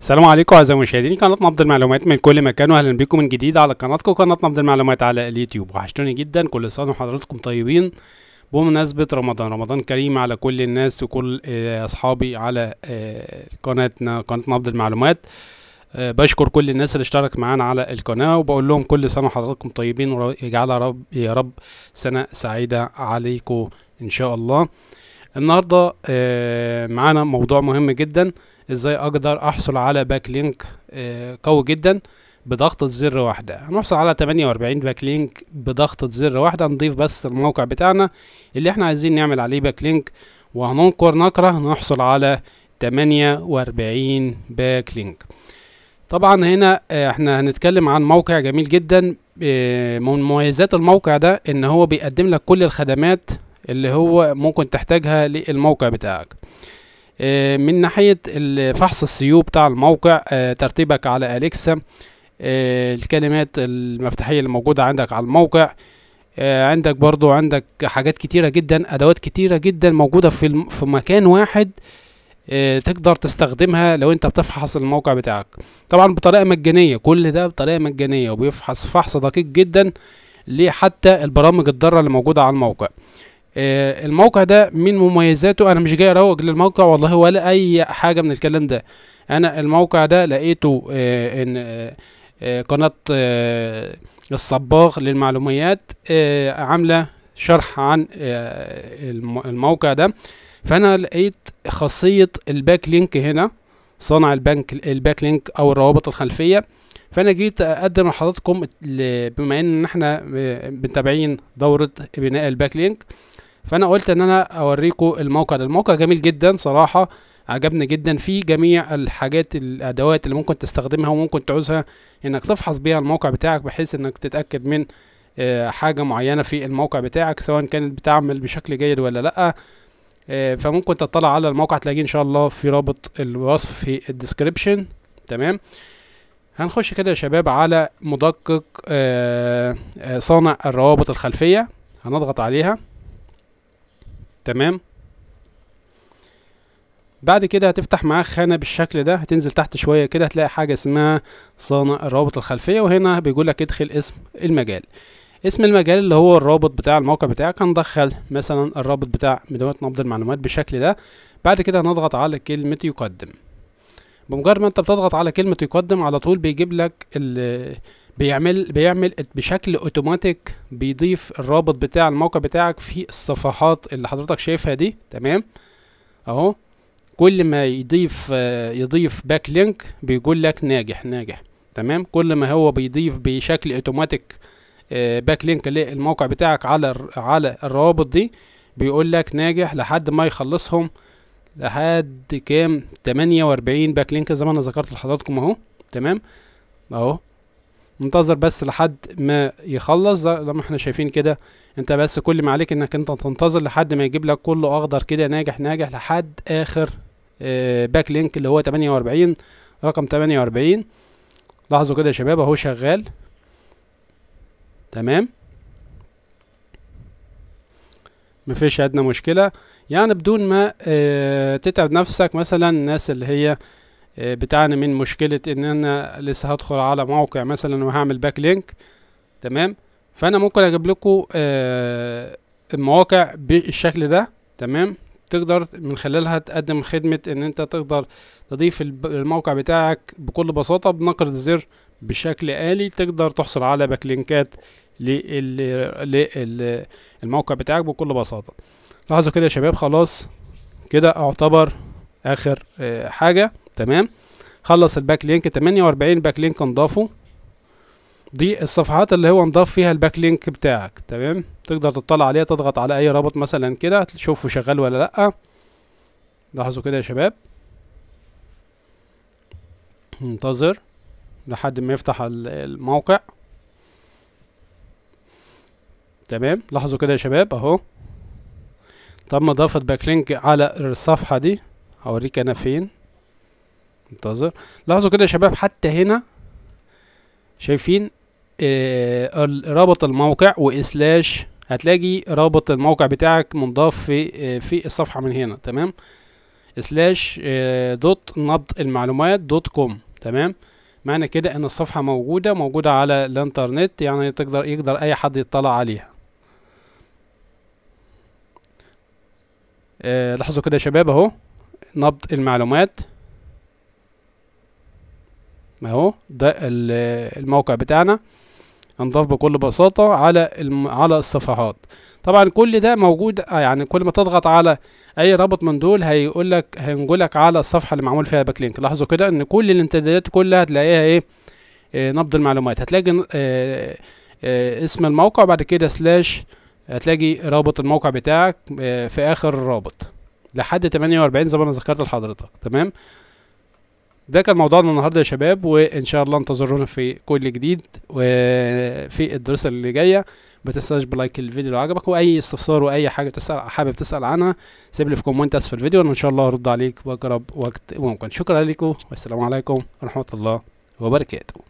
السلام عليكم اعزائي المشاهدين قناه نبض المعلومات من كل مكان واهلا بكم من جديد على قناتكم قناه نبض المعلومات على اليوتيوب وحشتوني جدا كل سنه وحضراتكم طيبين بمناسبة رمضان رمضان كريم على كل الناس وكل آه، أصحابي على آه، قناتنا قناة نبض المعلومات آه، بشكر كل الناس اللي اشترك معانا على القناة وبقول لهم كل سنة وحضراتكم طيبين ويجعلها رب يا رب سنة سعيدة عليكم إن شاء الله النهاردة معانا موضوع مهم جدا ازاي اقدر احصل على باك آه، لينك قوي جدا بضغطة زر واحدة هنحصل على 48 باك لينك بضغطة زر واحدة نضيف بس الموقع بتاعنا اللي احنا عايزين نعمل عليه باك لينك وهننقر نقرة نحصل على 48 باك لينك طبعا هنا آه، احنا هنتكلم عن موقع جميل جدا آه، من مميزات الموقع ده ان هو بيقدم لك كل الخدمات اللي هو ممكن تحتاجها للموقع بتاعك آه، من ناحية فحص السيو بتاع الموقع آه، ترتيبك على أليكسا آه، الكلمات المفتاحية اللي موجودة عندك على الموقع عندك برضو عندك حاجات كتيرة جدا أدوات كتيرة جدا موجودة في, في مكان واحد تقدر تستخدمها لو انت بتفحص الموقع بتاعك طبعا بطريقة مجانية كل ده بطريقة مجانية وبيفحص فحص دقيق جدا لحتى البرامج الضارة اللي موجودة على الموقع آه، الموقع ده من مميزاته انا مش جاي اروج للموقع والله ولا اي حاجه من الكلام ده انا الموقع ده لقيته آه، ان آه، قناه الصباغ للمعلومات عامله شرح عن الموقع ده فانا لقيت خاصيه الباك لينك هنا صانع البنك الباك لينك او الروابط الخلفيه فانا جيت اقدم لحضراتكم بما ان احنا متابعين دوره بناء الباك لينك فانا قلت ان انا اوريكم الموقع ده الموقع جميل جدا صراحه عجبني جدا في جميع الحاجات الادوات اللي ممكن تستخدمها وممكن تعوزها انك تفحص بيها الموقع بتاعك بحيث انك تتاكد من آه، حاجه معينه في الموقع بتاعك سواء كانت بتعمل بشكل جيد ولا لا آه، فممكن تطلع على الموقع تلاقيه ان شاء الله في رابط الوصف في الديسكريبشن تمام هنخش كده يا شباب على مدقق آه، صانع الروابط الخلفيه هنضغط عليها تمام بعد كده هتفتح معاك خانة بالشكل ده هتنزل تحت شوية كده هتلاقي حاجة اسمها صانع الروابط الخلفية وهنا بيقولك ادخل اسم المجال اسم المجال اللي هو الرابط بتاع الموقع بتاعك هندخل مثلا الرابط بتاع مدونة نبض المعلومات بالشكل ده بعد كده هنضغط على كلمة يقدم بمجرد ما انت بتضغط على كلمة يقدم على طول بيجيب لك بيعمل بيعمل بشكل اوتوماتيك بيضيف الرابط بتاع الموقع بتاعك في الصفحات اللي حضرتك شايفها دي تمام اهو كل ما يضيف يضيف باك لينك بيقول لك ناجح ناجح تمام كل ما هو بيضيف بشكل اوتوماتيك باك لينك للموقع بتاعك على على الروابط دي بيقول لك ناجح لحد ما يخلصهم لحد كام 48 باك لينك زي ما انا ذكرت لحضراتكم اهو تمام اهو منتظر بس لحد ما يخلص زي ما احنا شايفين كده انت بس كل ما عليك انك انت تنتظر لحد ما يجيب لك كله اخضر كده ناجح ناجح لحد اخر اه باك لينك اللي هو 48 رقم 48 لاحظوا كده يا شباب اهو شغال تمام مفيش ادنى مشكله يعني بدون ما اه تتعب نفسك مثلا الناس اللي هي بتعاني من مشكله ان انا لسه هدخل على موقع مثلا وهعمل باك لينك تمام فانا ممكن اجيب لكم آه، المواقع بالشكل ده تمام تقدر من خلالها تقدم خدمة ان انت تقدر تضيف الموقع بتاعك بكل بساطة بنقرة زر بشكل آلي تقدر تحصل على باك لينكات للموقع بتاعك بكل بساطة لاحظوا كده يا شباب خلاص كده اعتبر اخر آه، حاجة تمام خلص الباك لينك 48 باك لينك انضافوا دي الصفحات اللي هو انضاف فيها الباك لينك بتاعك تمام تقدر تطلع عليها تضغط على اي رابط مثلا كده تشوفه شغال ولا لا لاحظوا كده يا شباب ننتظر لحد ما يفتح الموقع تمام لاحظوا كده يا شباب اهو تم اضافه باك لينك على الصفحه دي هوريك انا فين انتظر لاحظوا كده يا شباب حتى هنا شايفين آه رابط الموقع وسلاش هتلاقي رابط الموقع بتاعك منضاف في آه في الصفحة من هنا تمام سلاش آه دوت نبض المعلومات دوت كوم تمام معنى كده ان الصفحة موجودة موجودة على الانترنت يعني تقدر يقدر اي حد يطلع عليها آه، لاحظوا كده يا شباب اهو نبض المعلومات اهو ده الموقع بتاعنا هنضاف بكل بساطة على الم... على الصفحات طبعا كل ده موجود آه، يعني كل ما تضغط على اي رابط من دول هيقول لك هينجلك على الصفحة اللي معمول فيها باك لينك لاحظوا كده ان كل الامتدادات كلها هتلاقيها ايه, آه، نبض المعلومات هتلاقي آه، اسم الموقع بعد كده سلاش هتلاقي رابط الموقع بتاعك في اخر الرابط لحد 48 زي ما انا ذكرت لحضرتك تمام ده كان موضوعنا النهارده يا شباب وان شاء الله انتظرونا في كل جديد وفي الدروس اللي جايه ما تنساش بلايك الفيديو لو عجبك واي استفسار واي حاجه تسال حابب تسال عنها سيب لي في كومنت اسفل الفيديو وان ان شاء الله هرد عليك باقرب وقت ممكن شكرا لكم والسلام عليكم ورحمه الله وبركاته